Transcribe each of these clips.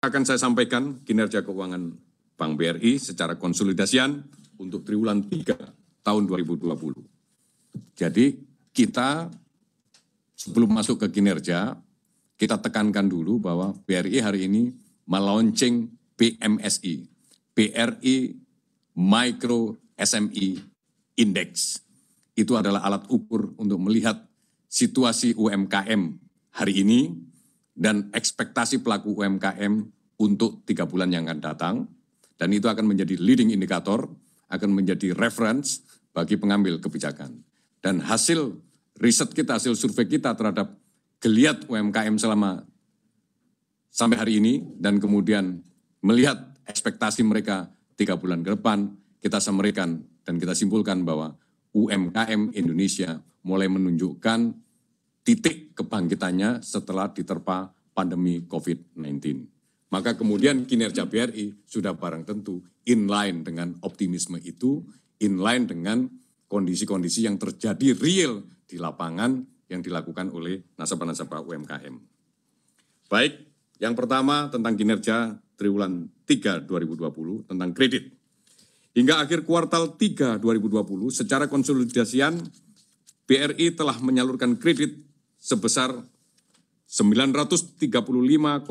Akan saya sampaikan kinerja keuangan Bank BRI secara konsolidasian untuk triwulan 3 tahun 2020. Jadi kita sebelum masuk ke kinerja, kita tekankan dulu bahwa BRI hari ini meluncing BMSI, BRI Micro SME Index. Itu adalah alat ukur untuk melihat situasi UMKM hari ini, dan ekspektasi pelaku UMKM untuk tiga bulan yang akan datang. Dan itu akan menjadi leading indikator, akan menjadi reference bagi pengambil kebijakan. Dan hasil riset kita, hasil survei kita terhadap geliat UMKM selama sampai hari ini dan kemudian melihat ekspektasi mereka tiga bulan ke depan, kita semerikan dan kita simpulkan bahwa UMKM Indonesia mulai menunjukkan titik kebangkitannya setelah diterpa pandemi COVID-19. Maka kemudian kinerja BRI sudah barang tentu inline dengan optimisme itu, inline dengan kondisi-kondisi yang terjadi real di lapangan yang dilakukan oleh nasabah-nasabah UMKM. Baik, yang pertama tentang kinerja triwulan 3 2020 tentang kredit. Hingga akhir kuartal 3 2020, secara konsolidasian BRI telah menyalurkan kredit sebesar 935,35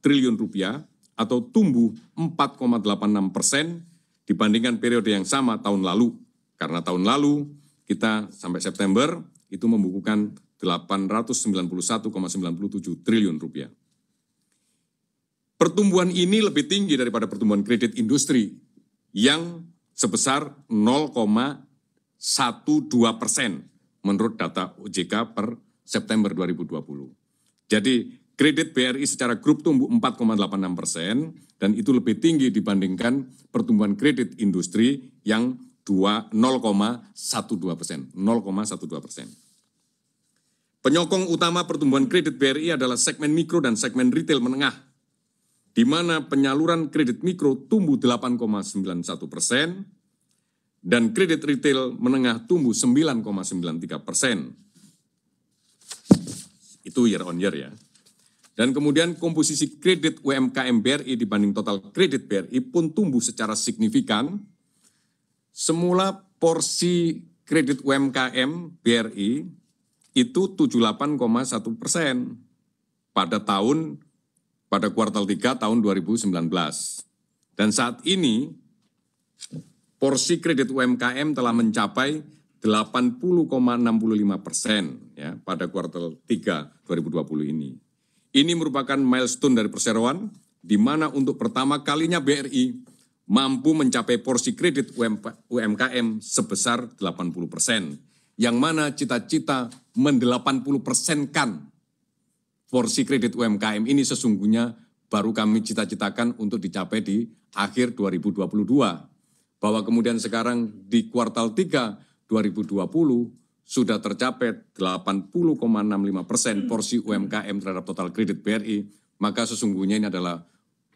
triliun rupiah atau tumbuh 4,86 persen dibandingkan periode yang sama tahun lalu. Karena tahun lalu kita sampai September itu membukukan 891,97 triliun rupiah. Pertumbuhan ini lebih tinggi daripada pertumbuhan kredit industri yang sebesar 0,12 persen menurut data OJK per September 2020. Jadi kredit BRI secara grup tumbuh 4,86 persen dan itu lebih tinggi dibandingkan pertumbuhan kredit industri yang 0,12 persen. 0,12 persen. Penyokong utama pertumbuhan kredit BRI adalah segmen mikro dan segmen retail menengah, di mana penyaluran kredit mikro tumbuh 8,91 persen, dan kredit retail menengah tumbuh 9,93 persen. Itu year on year ya. Dan kemudian komposisi kredit UMKM BRI dibanding total kredit BRI pun tumbuh secara signifikan. Semula porsi kredit UMKM BRI itu 78,1 persen pada tahun pada kuartal 3 tahun 2019. Dan saat ini porsi kredit UMKM telah mencapai 80,65 persen ya, pada kuartal 3 2020 ini. Ini merupakan milestone dari perseroan, di mana untuk pertama kalinya BRI mampu mencapai porsi kredit UMKM sebesar 80 persen, yang mana cita-cita men-80 persenkan porsi kredit UMKM ini sesungguhnya baru kami cita-citakan untuk dicapai di akhir 2022 bahwa kemudian sekarang di kuartal 3 2020 sudah tercapai 80,65 persen porsi UMKM terhadap total kredit BRI, maka sesungguhnya ini adalah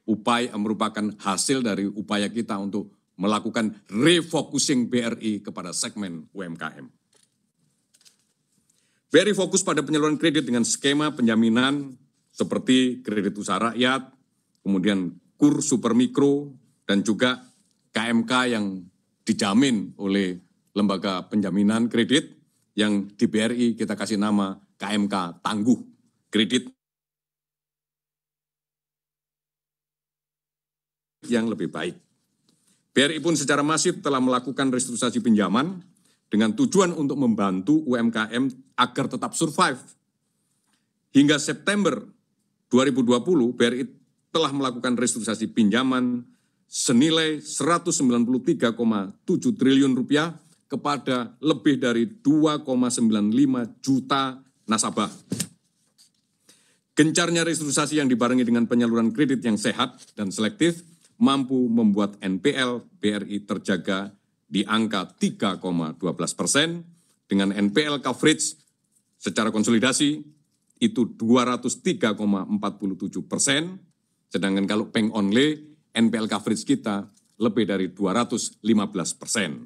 upaya merupakan hasil dari upaya kita untuk melakukan refocusing BRI kepada segmen UMKM. BRI fokus pada penyaluran kredit dengan skema penjaminan seperti kredit usaha rakyat, kemudian kur super mikro, dan juga KMK yang dijamin oleh lembaga penjaminan kredit yang di BRI kita kasih nama KMK Tangguh Kredit yang lebih baik. BRI pun secara masif telah melakukan restrukturisasi pinjaman dengan tujuan untuk membantu UMKM agar tetap survive. Hingga September 2020, BRI telah melakukan restrukturisasi pinjaman senilai 193,7 triliun rupiah kepada lebih dari 2,95 juta nasabah. Gencarnya restrukturisasi yang dibarengi dengan penyaluran kredit yang sehat dan selektif mampu membuat NPL BRI terjaga di angka 3,12 persen dengan NPL coverage secara konsolidasi itu 203,47 persen, sedangkan kalau bank only NPL coverage kita lebih dari 215 persen.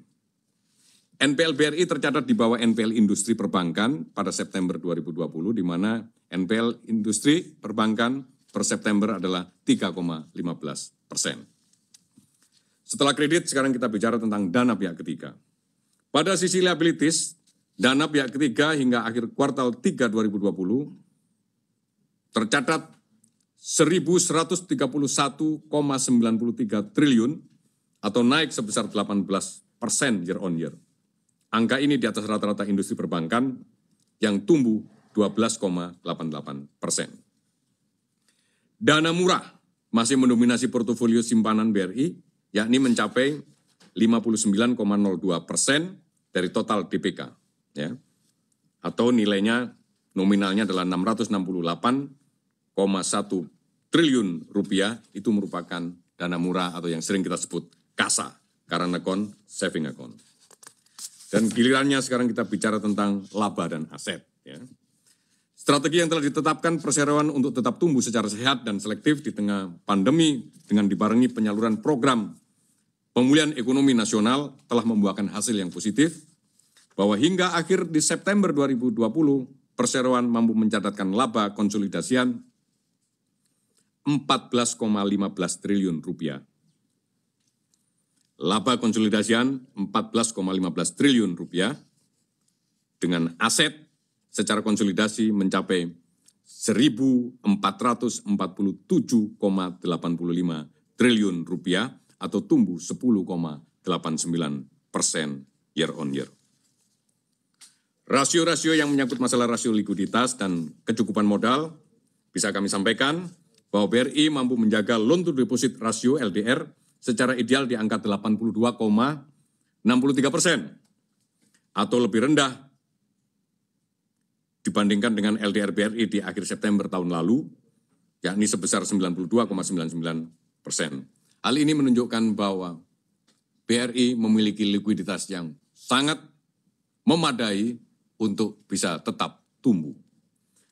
NPL BRI tercatat di bawah NPL industri perbankan pada September 2020, di mana NPL industri perbankan per September adalah 3,15 persen. Setelah kredit, sekarang kita bicara tentang dana pihak ketiga. Pada sisi liabilities, dana pihak ketiga hingga akhir kuartal 3 2020 tercatat 1.131,93 triliun atau naik sebesar 18 persen year on year. Angka ini di atas rata-rata industri perbankan yang tumbuh 12,88 persen. Dana murah masih mendominasi portofolio simpanan BRI, yakni mencapai 59,02 persen dari total DPK Ya. Atau nilainya nominalnya adalah delapan triliun rupiah itu merupakan dana murah atau yang sering kita sebut kasa, karena kon saving account. Dan gilirannya sekarang kita bicara tentang laba dan aset. Ya. Strategi yang telah ditetapkan perseroan untuk tetap tumbuh secara sehat dan selektif di tengah pandemi dengan dibarengi penyaluran program pemulihan ekonomi nasional telah membuahkan hasil yang positif, bahwa hingga akhir di September 2020, perseroan mampu mencatatkan laba konsolidasian 14,15 triliun rupiah. Laba konsolidasian 14,15 triliun rupiah dengan aset secara konsolidasi mencapai 1.447,85 triliun rupiah atau tumbuh 10,89 persen year on year. Rasio-rasio yang menyangkut masalah rasio likuiditas dan kecukupan modal bisa kami sampaikan bahwa BRI mampu menjaga loan to deposit rasio LDR secara ideal di angka 82,63 persen atau lebih rendah dibandingkan dengan LDR BRI di akhir September tahun lalu, yakni sebesar 92,99 persen. Hal ini menunjukkan bahwa BRI memiliki likuiditas yang sangat memadai untuk bisa tetap tumbuh.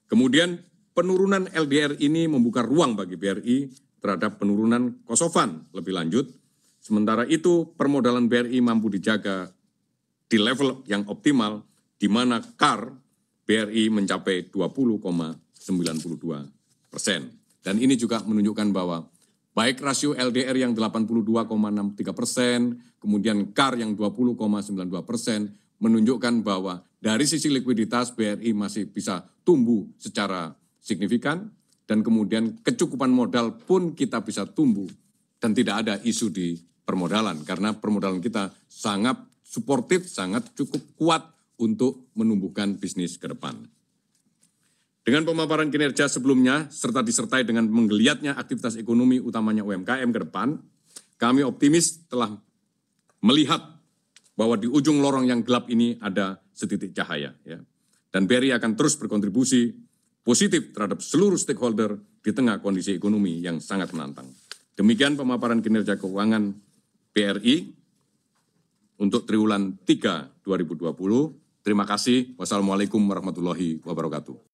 Kemudian penurunan LDR ini membuka ruang bagi BRI terhadap penurunan kosofan lebih lanjut. Sementara itu, permodalan BRI mampu dijaga di level yang optimal, di mana CAR BRI mencapai 20,92 persen. Dan ini juga menunjukkan bahwa baik rasio LDR yang 82,63 persen, kemudian CAR yang 20,92 persen, menunjukkan bahwa dari sisi likuiditas BRI masih bisa tumbuh secara signifikan dan kemudian kecukupan modal pun kita bisa tumbuh dan tidak ada isu di permodalan karena permodalan kita sangat suportif, sangat cukup kuat untuk menumbuhkan bisnis ke depan. Dengan pemaparan kinerja sebelumnya serta disertai dengan menggeliatnya aktivitas ekonomi utamanya UMKM ke depan, kami optimis telah melihat bahwa di ujung lorong yang gelap ini ada setitik cahaya ya. Dan BRI akan terus berkontribusi positif terhadap seluruh stakeholder di tengah kondisi ekonomi yang sangat menantang. Demikian pemaparan kinerja keuangan BRI untuk triwulan 3 2020. Terima kasih. Wassalamualaikum warahmatullahi wabarakatuh.